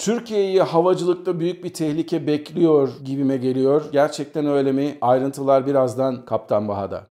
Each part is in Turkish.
Türkiye'yi havacılıkta büyük bir tehlike bekliyor gibime geliyor. Gerçekten öyle mi? Ayrıntılar birazdan Kaptan Baha'da.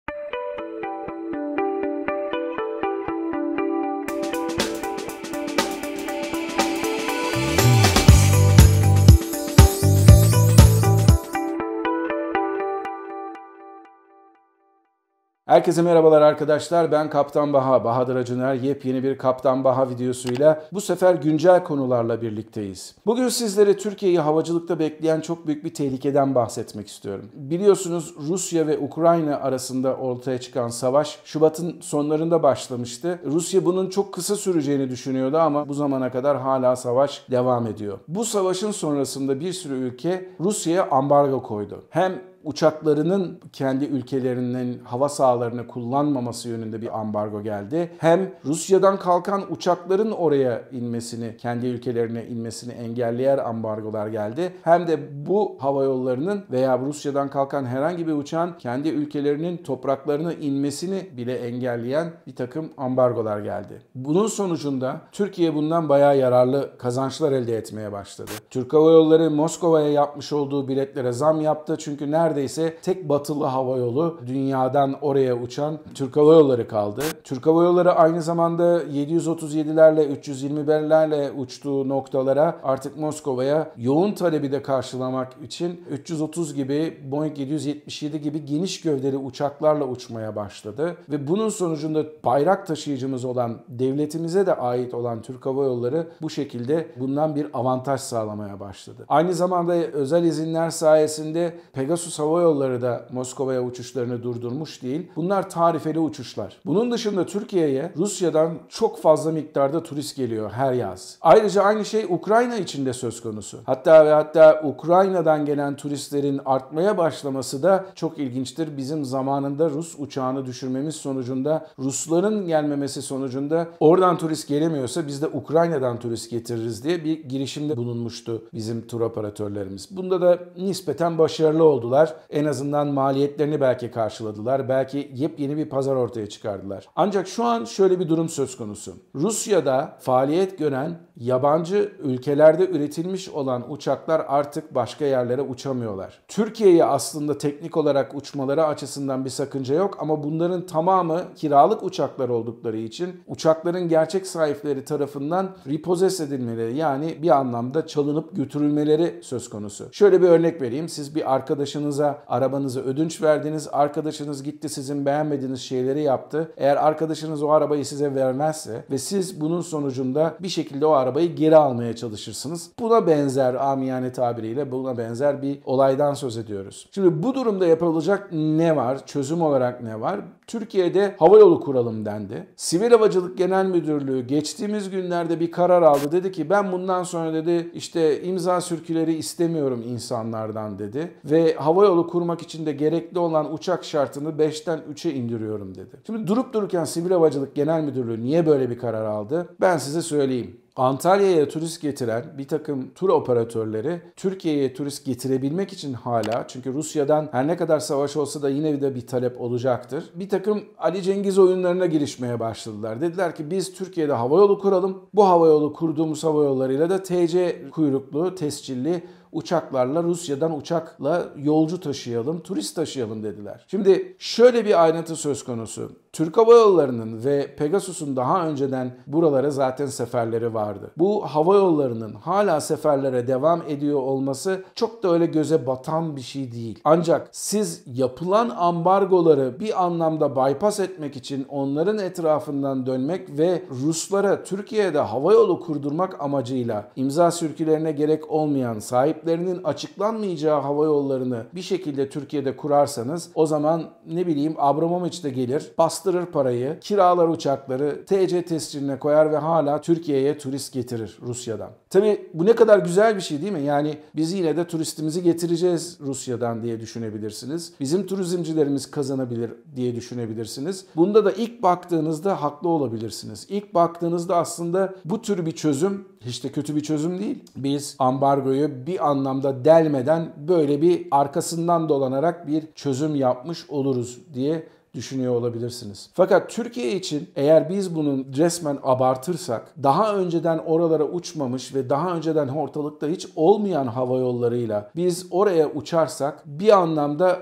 Herkese merhabalar arkadaşlar. Ben Kaptan Baha, Bahadır Acuner. Yepyeni bir Kaptan Baha videosuyla bu sefer güncel konularla birlikteyiz. Bugün sizlere Türkiye'yi havacılıkta bekleyen çok büyük bir tehlikeden bahsetmek istiyorum. Biliyorsunuz Rusya ve Ukrayna arasında ortaya çıkan savaş Şubat'ın sonlarında başlamıştı. Rusya bunun çok kısa süreceğini düşünüyordu ama bu zamana kadar hala savaş devam ediyor. Bu savaşın sonrasında bir sürü ülke Rusya'ya ambargo koydu. Hem uçaklarının kendi ülkelerinin hava sahalarını kullanmaması yönünde bir ambargo geldi. Hem Rusya'dan kalkan uçakların oraya inmesini, kendi ülkelerine inmesini engelleyen ambargolar geldi. Hem de bu hava yollarının veya Rusya'dan kalkan herhangi bir uçağın kendi ülkelerinin topraklarına inmesini bile engelleyen bir takım ambargolar geldi. Bunun sonucunda Türkiye bundan bayağı yararlı kazançlar elde etmeye başladı. Türk Hava Yolları Moskova'ya yapmış olduğu biletlere zam yaptı. Çünkü nerede neredeyse tek batılı hava yolu dünyadan oraya uçan Türk Hava Yolları kaldı. Türk Hava Yolları aynı zamanda 737'lerle 321'lerle uçtuğu noktalara artık Moskova'ya yoğun talebi de karşılamak için 330 gibi Boeing 777 gibi geniş gövdeli uçaklarla uçmaya başladı ve bunun sonucunda bayrak taşıyıcımız olan devletimize de ait olan Türk Hava Yolları bu şekilde bundan bir avantaj sağlamaya başladı. Aynı zamanda özel izinler sayesinde Pegasus Türk Hava Yolları da Moskova'ya uçuşlarını durdurmuş değil. Bunlar tarifeli uçuşlar. Bunun dışında Türkiye'ye Rusya'dan çok fazla miktarda turist geliyor her yaz. Ayrıca aynı şey Ukrayna için de söz konusu. Hatta ve hatta Ukrayna'dan gelen turistlerin artmaya başlaması da çok ilginçtir. Bizim zamanında Rus uçağını düşürmemiz sonucunda Rusların gelmemesi sonucunda oradan turist gelemiyorsa biz de Ukrayna'dan turist getiririz diye bir girişimde bulunmuştu bizim tur operatörlerimiz. Bunda da nispeten başarılı oldular yaptılar. En azından maliyetlerini belki karşıladılar. Belki yepyeni bir pazar ortaya çıkardılar. Ancak şu an şöyle bir durum söz konusu. Rusya'da faaliyet gören yabancı ülkelerde üretilmiş olan uçaklar artık başka yerlere uçamıyorlar. Türkiye'ye aslında teknik olarak uçmaları açısından bir sakınca yok ama bunların tamamı kiralık uçaklar oldukları için uçakların gerçek sahipleri tarafından ripozes edilmeleri yani bir anlamda çalınıp götürülmeleri söz konusu. Şöyle bir örnek vereyim. Siz bir arkadaşınız Çocuğunuza arabanızı ödünç verdiniz. Arkadaşınız gitti sizin beğenmediğiniz şeyleri yaptı. Eğer arkadaşınız o arabayı size vermezse ve siz bunun sonucunda bir şekilde o arabayı geri almaya çalışırsınız. Buna benzer amiyane tabiriyle buna benzer bir olaydan söz ediyoruz. Şimdi bu durumda yapılacak ne var? Çözüm olarak ne var? Türkiye'de havayolu kuralım dendi. Sivil Havacılık Genel Müdürlüğü geçtiğimiz günlerde bir karar aldı. Dedi ki ben bundan sonra dedi işte imza sürküleri istemiyorum insanlardan dedi. Ve havayolu yolu kurmak için de gerekli olan uçak şartını 5'ten 3'e indiriyorum dedi. Şimdi durup dururken Sivil Havacılık Genel Müdürlüğü niye böyle bir karar aldı? Ben size söyleyeyim. Antalya'ya turist getiren bir takım tur operatörleri Türkiye'ye turist getirebilmek için hala çünkü Rusya'dan her ne kadar savaş olsa da yine bir de bir talep olacaktır. Bir takım Ali Cengiz oyunlarına girişmeye başladılar. Dediler ki biz Türkiye'de havayolu kuralım. Bu havayolu kurduğumuz havayollarıyla da TC kuyruklu, tescilli uçaklarla Rusya'dan uçakla yolcu taşıyalım, turist taşıyalım dediler. Şimdi şöyle bir ayrıntı söz konusu. Türk Hava Yolları'nın ve Pegasus'un daha önceden buralara zaten seferleri vardı. Bu hava yollarının hala seferlere devam ediyor olması çok da öyle göze batan bir şey değil. Ancak siz yapılan ambargoları bir anlamda bypass etmek için onların etrafından dönmek ve Ruslara Türkiye'de havayolu kurdurmak amacıyla imza sürkülerine gerek olmayan sahip sahiplerinin açıklanmayacağı hava yollarını bir şekilde Türkiye'de kurarsanız o zaman ne bileyim Abramovich de gelir, bastırır parayı, kiralar uçakları, TC tescilline koyar ve hala Türkiye'ye turist getirir Rusya'dan. Tabi bu ne kadar güzel bir şey değil mi? Yani biz yine de turistimizi getireceğiz Rusya'dan diye düşünebilirsiniz. Bizim turizmcilerimiz kazanabilir diye düşünebilirsiniz. Bunda da ilk baktığınızda haklı olabilirsiniz. İlk baktığınızda aslında bu tür bir çözüm hiç de kötü bir çözüm değil. Biz ambargoyu bir anlamda delmeden böyle bir arkasından dolanarak bir çözüm yapmış oluruz diye düşünüyor olabilirsiniz. Fakat Türkiye için eğer biz bunu resmen abartırsak daha önceden oralara uçmamış ve daha önceden ortalıkta hiç olmayan hava yollarıyla biz oraya uçarsak bir anlamda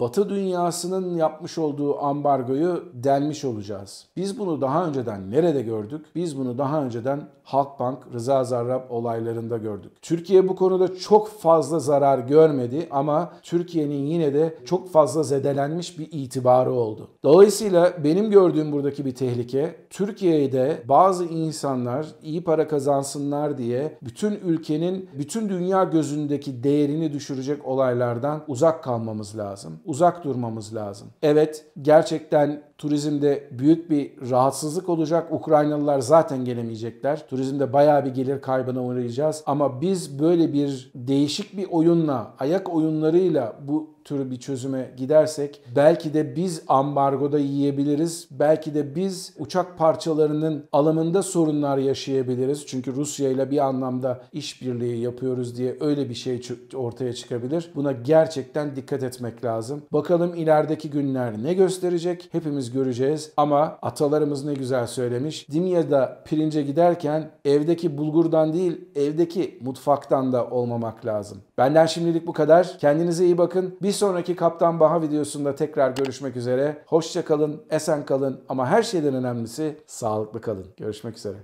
Batı dünyasının yapmış olduğu ambargoyu delmiş olacağız. Biz bunu daha önceden nerede gördük? Biz bunu daha önceden Halkbank, Rıza Zarrab olaylarında gördük. Türkiye bu konuda çok fazla zarar görmedi ama Türkiye'nin yine de çok fazla zedelenmiş bir itibarı oldu. Dolayısıyla benim gördüğüm buradaki bir tehlike Türkiye'de bazı insanlar iyi para kazansınlar diye bütün ülkenin bütün dünya gözündeki değerini düşürecek olaylardan uzak kalmamız lazım lazım. Uzak durmamız lazım. Evet gerçekten turizmde büyük bir rahatsızlık olacak. Ukraynalılar zaten gelemeyecekler. Turizmde bayağı bir gelir kaybına uğrayacağız. Ama biz böyle bir değişik bir oyunla, ayak oyunlarıyla bu türü bir çözüme gidersek belki de biz ambargoda yiyebiliriz. Belki de biz uçak parçalarının alımında sorunlar yaşayabiliriz. Çünkü Rusya ile bir anlamda işbirliği yapıyoruz diye öyle bir şey ortaya çıkabilir. Buna gerçekten dikkat etmek lazım. Bakalım ilerideki günler ne gösterecek? Hepimiz göreceğiz ama atalarımız ne güzel söylemiş. Dimya'da pirince giderken evdeki bulgurdan değil evdeki mutfaktan da olmamak lazım. Benden şimdilik bu kadar. Kendinize iyi bakın. Biz bir sonraki Kaptan Baha videosunda tekrar görüşmek üzere. Hoşça kalın, esen kalın ama her şeyden önemlisi sağlıklı kalın. Görüşmek üzere.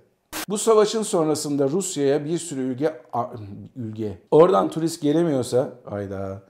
Bu savaşın sonrasında Rusya'ya bir sürü ülke, ülke oradan turist gelemiyorsa ayda